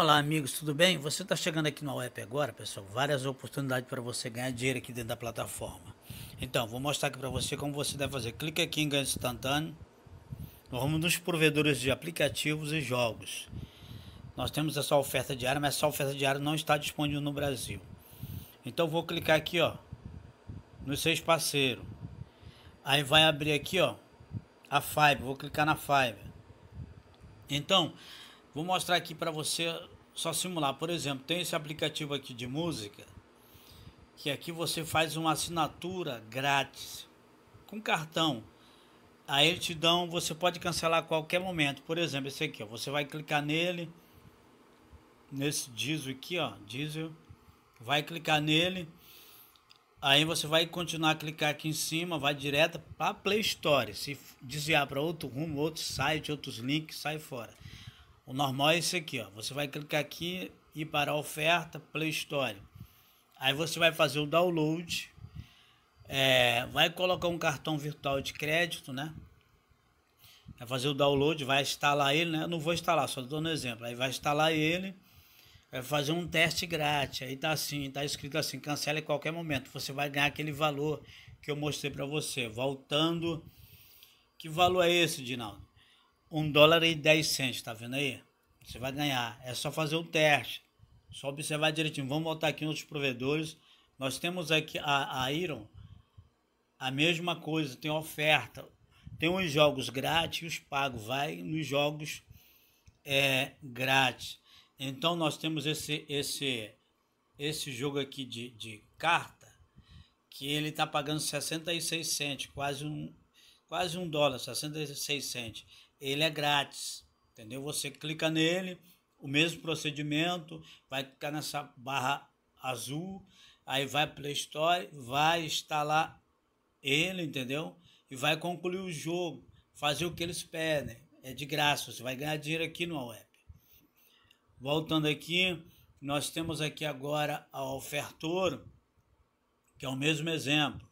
Olá, amigos, tudo bem? Você está chegando aqui no AWEP agora, pessoal. Várias oportunidades para você ganhar dinheiro aqui dentro da plataforma. Então, vou mostrar aqui para você como você deve fazer. Clique aqui em ganho instantâneo. Nós vamos nos provedores de aplicativos e jogos. Nós temos essa oferta diária, mas essa oferta diária não está disponível no Brasil. Então, vou clicar aqui, ó, nos seis parceiros. Aí vai abrir aqui, ó, a Five. Vou clicar na Five. Então, Vou mostrar aqui para você só simular. Por exemplo, tem esse aplicativo aqui de música, que aqui você faz uma assinatura grátis com cartão. Aí eles te dão, você pode cancelar a qualquer momento. Por exemplo, esse aqui, ó, você vai clicar nele, nesse diesel aqui, ó, diesel, vai clicar nele. Aí você vai continuar a clicar aqui em cima, vai direto para Play Store. Se desviar para outro rumo, outro site, outros links, sai fora. O normal é esse aqui, ó. Você vai clicar aqui e para a oferta Play Store. Aí você vai fazer o download, é, vai colocar um cartão virtual de crédito, né? Vai fazer o download, vai instalar ele, né? Eu não vou instalar, só dando exemplo. Aí vai instalar ele, vai fazer um teste grátis. Aí tá assim, tá escrito assim, cancela em qualquer momento. Você vai ganhar aquele valor que eu mostrei para você. Voltando, que valor é esse, Dinaldo? um dólar e 10 centos, tá vendo aí? Você vai ganhar, é só fazer o teste, só observar direitinho. Vamos voltar aqui nos outros provedores. Nós temos aqui a, a Iron, a mesma coisa, tem oferta. Tem os jogos grátis e os pagos, vai nos jogos é, grátis. Então nós temos esse esse esse jogo aqui de, de carta que ele está pagando 66 centos, quase um quase um dólar, 66 centos ele é grátis, entendeu? Você clica nele, o mesmo procedimento, vai ficar nessa barra azul, aí vai Play Store, vai instalar ele, entendeu? E vai concluir o jogo, fazer o que eles pedem, é de graça, você vai ganhar dinheiro aqui no web. Voltando aqui, nós temos aqui agora a ofertor, que é o mesmo exemplo,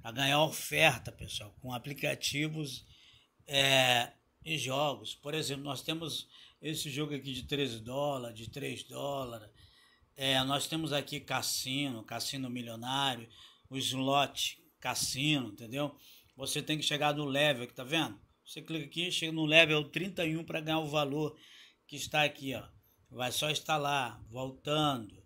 para ganhar oferta, pessoal, com aplicativos é, e jogos. Por exemplo, nós temos esse jogo aqui de 13 dólares, de 3 dólares. É, nós temos aqui cassino, cassino milionário, o slot cassino, entendeu? Você tem que chegar no level, que tá vendo? Você clica aqui, chega no level 31 para ganhar o valor que está aqui, ó. Vai só instalar, voltando.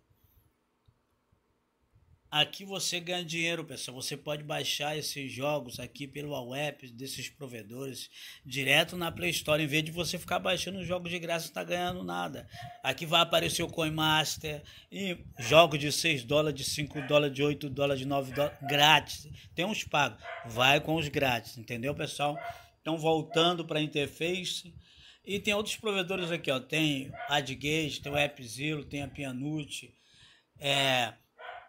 Aqui você ganha dinheiro, pessoal. Você pode baixar esses jogos aqui pelo app desses provedores direto na Play Store. Em vez de você ficar baixando jogos de graça, não tá ganhando nada. Aqui vai aparecer o CoinMaster e jogos de 6 dólares, de 5 dólares, de 8 dólares, de 9 dólares, grátis. Tem uns pagos. Vai com os grátis, entendeu, pessoal? Então, voltando para a interface. E tem outros provedores aqui, ó. Tem AdGage, tem o AppZillow, tem a Pianute. É,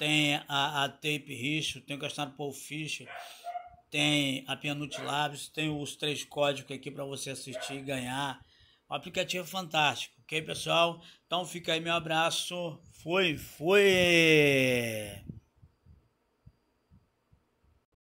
tem a, a Tape Richo, tem o Castanho Paul Fischer, tem a Pianute Labs, tem os três códigos aqui para você assistir e ganhar. um aplicativo é fantástico, ok, pessoal? Então fica aí meu abraço. Fui, fui!